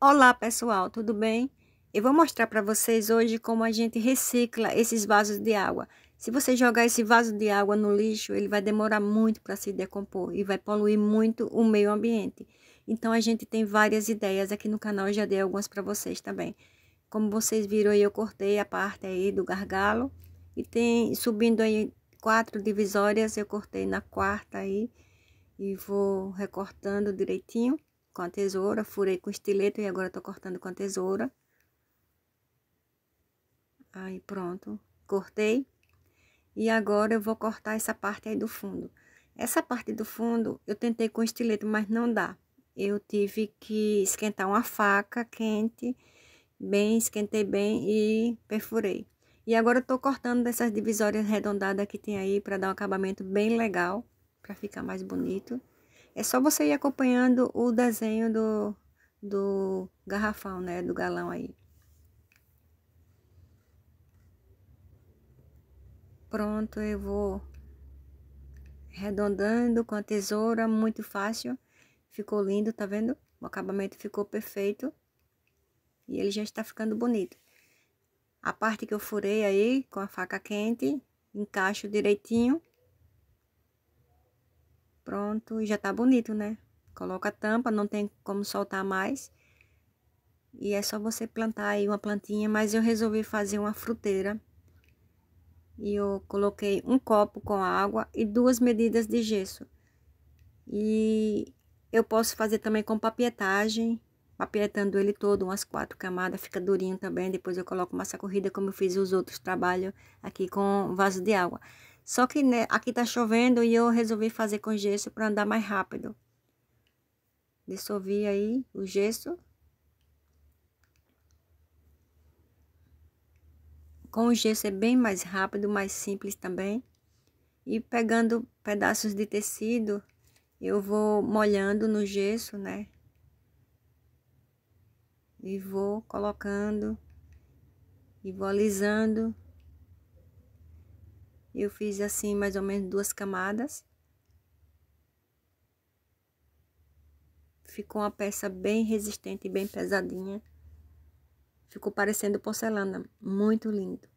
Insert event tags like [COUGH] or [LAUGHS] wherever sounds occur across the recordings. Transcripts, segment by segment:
Olá pessoal, tudo bem? Eu vou mostrar para vocês hoje como a gente recicla esses vasos de água. Se você jogar esse vaso de água no lixo, ele vai demorar muito para se decompor e vai poluir muito o meio ambiente. Então a gente tem várias ideias aqui no canal, eu já dei algumas para vocês também. Como vocês viram aí, eu cortei a parte aí do gargalo e tem subindo aí quatro divisórias, eu cortei na quarta aí e vou recortando direitinho com a tesoura, furei com estilete e agora tô cortando com a tesoura. Aí pronto, cortei. E agora eu vou cortar essa parte aí do fundo. Essa parte do fundo eu tentei com estilete, mas não dá. Eu tive que esquentar uma faca quente, bem, esquentei bem e perfurei. E agora eu tô cortando dessas divisórias arredondadas que tem aí para dar um acabamento bem legal, para ficar mais bonito. É só você ir acompanhando o desenho do, do garrafão, né? Do galão aí. Pronto, eu vou arredondando com a tesoura, muito fácil. Ficou lindo, tá vendo? O acabamento ficou perfeito. E ele já está ficando bonito. A parte que eu furei aí, com a faca quente, encaixo direitinho. Pronto, e já tá bonito, né? Coloca a tampa, não tem como soltar mais. E é só você plantar aí uma plantinha, mas eu resolvi fazer uma fruteira. E eu coloquei um copo com água e duas medidas de gesso. E eu posso fazer também com papietagem, papietando ele todo, umas quatro camadas, fica durinho também. Depois eu coloco massa corrida, como eu fiz os outros trabalhos aqui com vaso de água. Só que né, aqui tá chovendo e eu resolvi fazer com gesso para andar mais rápido. Dissolvi aí o gesso. Com o gesso é bem mais rápido, mais simples também. E pegando pedaços de tecido, eu vou molhando no gesso, né? E vou colocando e vou alisando. Eu fiz assim mais ou menos duas camadas. Ficou uma peça bem resistente e bem pesadinha. Ficou parecendo porcelana, muito lindo.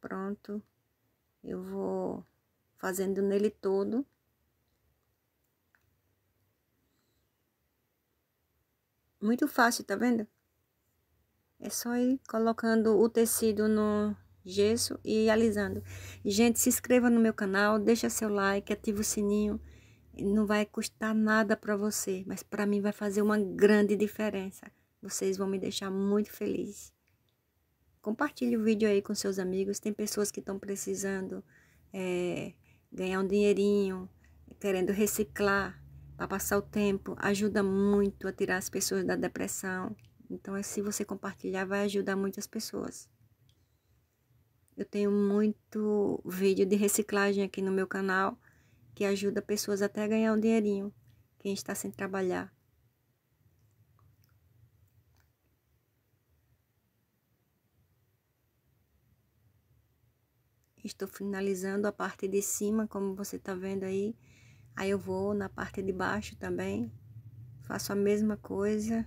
Pronto. Eu vou fazendo nele todo. Muito fácil, tá vendo? É só ir colocando o tecido no gesso e alisando. Gente, se inscreva no meu canal, deixa seu like, ativa o sininho. Não vai custar nada para você, mas para mim vai fazer uma grande diferença. Vocês vão me deixar muito feliz. Compartilhe o vídeo aí com seus amigos. Tem pessoas que estão precisando é, ganhar um dinheirinho, querendo reciclar para passar o tempo. Ajuda muito a tirar as pessoas da depressão. Então, é se você compartilhar, vai ajudar muitas pessoas. Eu tenho muito vídeo de reciclagem aqui no meu canal que ajuda pessoas até a ganhar um dinheirinho, quem está sem trabalhar. Estou finalizando a parte de cima, como você está vendo aí. Aí eu vou na parte de baixo também, faço a mesma coisa.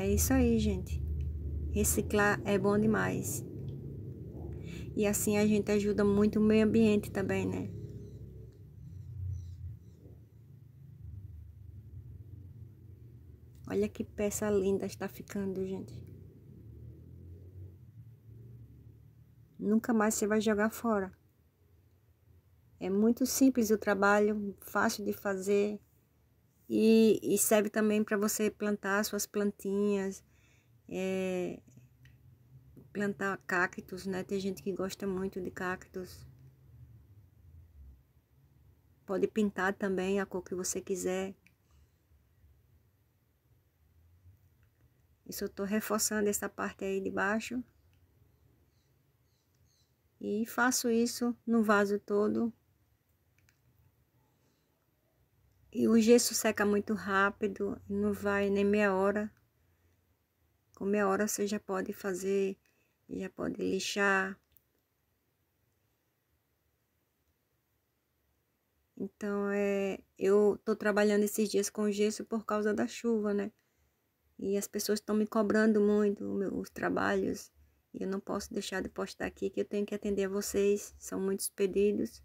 É isso aí, gente. Reciclar é bom demais. E assim a gente ajuda muito o meio ambiente também, né? Olha que peça linda está ficando, gente. Nunca mais você vai jogar fora. É muito simples o trabalho, fácil de fazer. E, e serve também para você plantar suas plantinhas, é, plantar cactos, né? Tem gente que gosta muito de cactos. Pode pintar também a cor que você quiser. Isso eu tô reforçando essa parte aí de baixo. E faço isso no vaso todo E o gesso seca muito rápido, não vai nem meia hora. Com meia hora você já pode fazer, já pode lixar. Então, é, eu tô trabalhando esses dias com gesso por causa da chuva, né? E as pessoas estão me cobrando muito os trabalhos. E eu não posso deixar de postar aqui que eu tenho que atender a vocês. São muitos pedidos.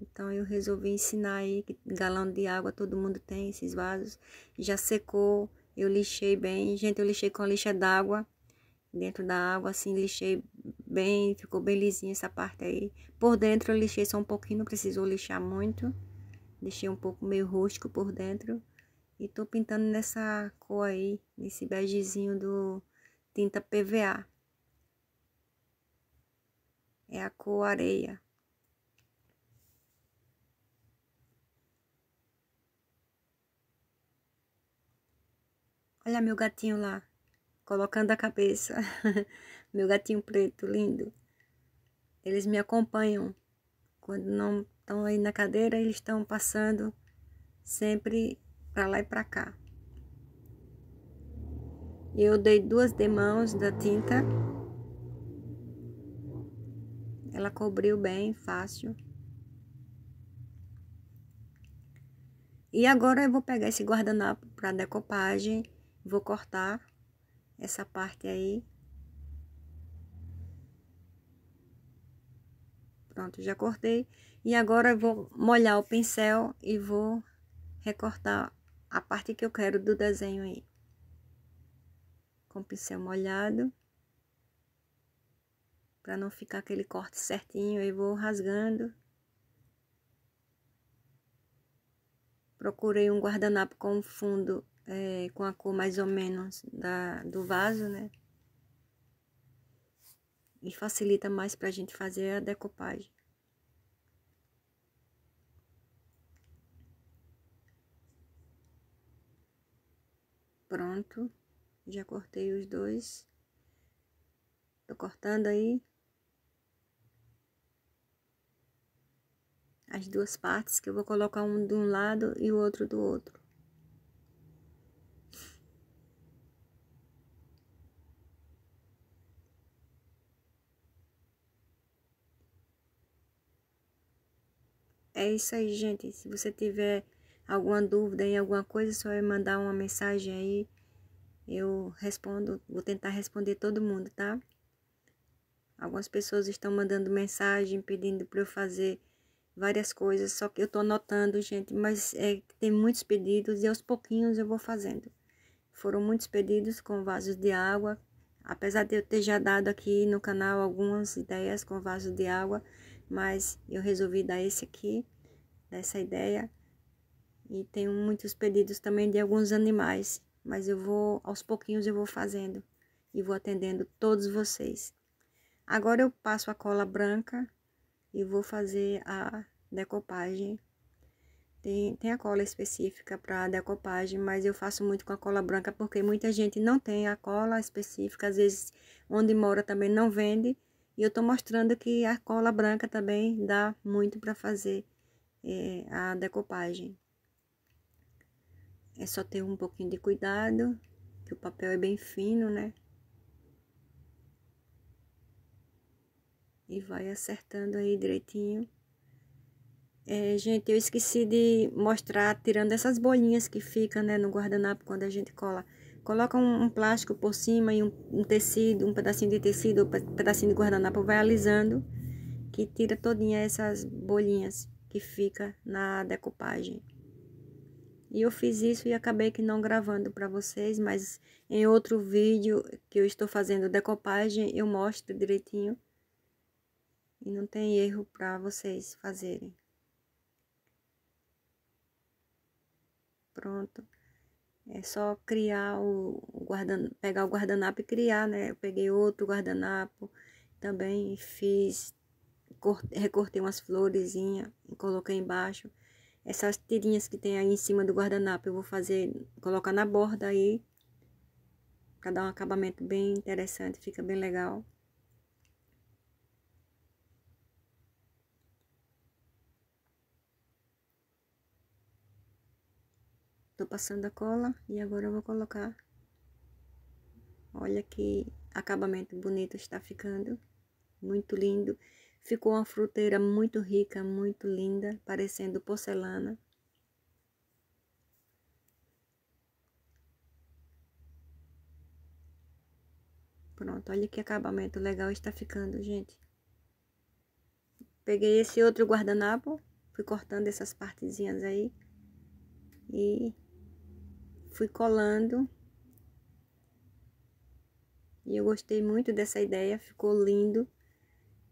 Então eu resolvi ensinar aí que galão de água todo mundo tem esses vasos. Já secou, eu lixei bem. Gente, eu lixei com a lixa d'água dentro da água, assim, lixei bem, ficou bem lisinha essa parte aí. Por dentro eu lixei só um pouquinho, não precisou lixar muito. Deixei um pouco meio rústico por dentro. E tô pintando nessa cor aí, nesse begezinho do tinta PVA. É a cor areia. Olha meu gatinho lá, colocando a cabeça. [LAUGHS] meu gatinho preto, lindo. Eles me acompanham. Quando não estão aí na cadeira, eles estão passando sempre para lá e para cá. Eu dei duas demãos da tinta. Ela cobriu bem, fácil. E agora eu vou pegar esse guardanapo para decopagem Vou cortar essa parte aí. Pronto, já cortei. E agora eu vou molhar o pincel e vou recortar a parte que eu quero do desenho aí. Com o pincel molhado. Pra não ficar aquele corte certinho, eu vou rasgando. Procurei um guardanapo com fundo é, com a cor mais ou menos da, do vaso, né? E facilita mais para a gente fazer a decopagem. Pronto, já cortei os dois. Tô cortando aí as duas partes que eu vou colocar um de um lado e o outro do outro. É isso aí, gente. Se você tiver alguma dúvida em alguma coisa, é só me mandar uma mensagem aí. Eu respondo, vou tentar responder todo mundo, tá? Algumas pessoas estão mandando mensagem pedindo para eu fazer várias coisas, só que eu tô anotando, gente, mas é, tem muitos pedidos e aos pouquinhos eu vou fazendo. Foram muitos pedidos com vasos de água, apesar de eu ter já dado aqui no canal algumas ideias com vasos de água, mas eu resolvi dar esse aqui, dessa ideia. E tenho muitos pedidos também de alguns animais, mas eu vou, aos pouquinhos eu vou fazendo e vou atendendo todos vocês. Agora eu passo a cola branca e vou fazer a decopagem. Tem, tem a cola específica para decopagem, mas eu faço muito com a cola branca porque muita gente não tem a cola específica, às vezes onde mora também não vende e eu tô mostrando que a cola branca também dá muito para fazer é, a decopagem. É só ter um pouquinho de cuidado, que o papel é bem fino, né? E vai acertando aí direitinho. É, gente, eu esqueci de mostrar tirando essas bolinhas que fica, né, no guardanapo quando a gente cola. Coloca um, um plástico por cima e um, um, tecido, um pedacinho de tecido, um pedacinho de guardanapo, vai alisando, que tira todinha essas bolinhas que fica na decupagem. E eu fiz isso e acabei que não gravando para vocês, mas em outro vídeo que eu estou fazendo decopagem, eu mostro direitinho. E não tem erro para vocês fazerem. Pronto. É só criar o, guardanapo, pegar o guardanapo e criar, né? Eu peguei outro guardanapo também fiz, recortei umas florezinhas e coloquei embaixo. Essas tirinhas que tem aí em cima do guardanapo eu vou fazer, colocar na borda aí, pra dar um acabamento bem interessante, fica bem legal. Tô passando a cola e agora eu vou colocar. Olha que acabamento bonito está ficando. Muito lindo. Ficou uma fruteira muito rica, muito linda, parecendo porcelana. Pronto, olha que acabamento legal está ficando, gente. Peguei esse outro guardanapo, fui cortando essas partezinhas aí. E fui colando. E eu gostei muito dessa ideia, ficou lindo.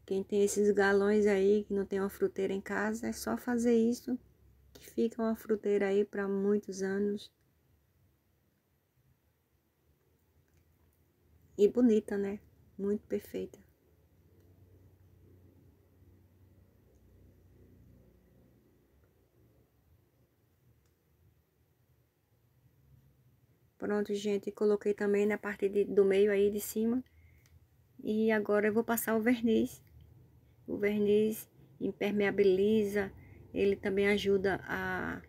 Quem tem esses galões aí, que não tem uma fruteira em casa, é só fazer isso, que fica uma fruteira aí para muitos anos. E bonita, né? Muito perfeita. Pronto, gente, coloquei também na parte de, do meio aí de cima. E agora eu vou passar o verniz. O verniz impermeabiliza, ele também ajuda a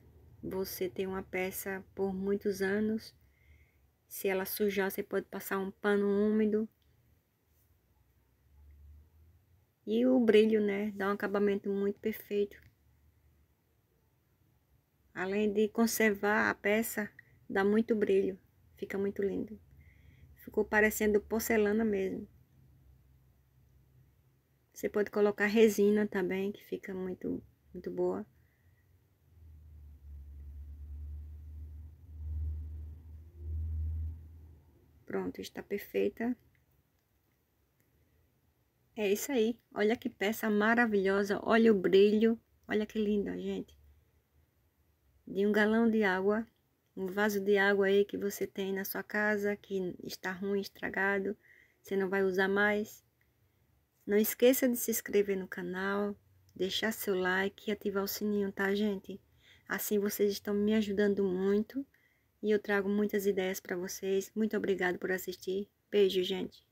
você ter uma peça por muitos anos. Se ela sujar, você pode passar um pano úmido. E o brilho, né? Dá um acabamento muito perfeito. Além de conservar a peça Dá muito brilho. Fica muito lindo. Ficou parecendo porcelana mesmo. Você pode colocar resina também, que fica muito, muito boa. Pronto, está perfeita. É isso aí. Olha que peça maravilhosa. Olha o brilho. Olha que linda, gente. De um galão de água um vaso de água aí que você tem na sua casa, que está ruim, estragado, você não vai usar mais. Não esqueça de se inscrever no canal, deixar seu like e ativar o sininho, tá, gente? Assim vocês estão me ajudando muito e eu trago muitas ideias para vocês. Muito obrigado por assistir. Beijo, gente.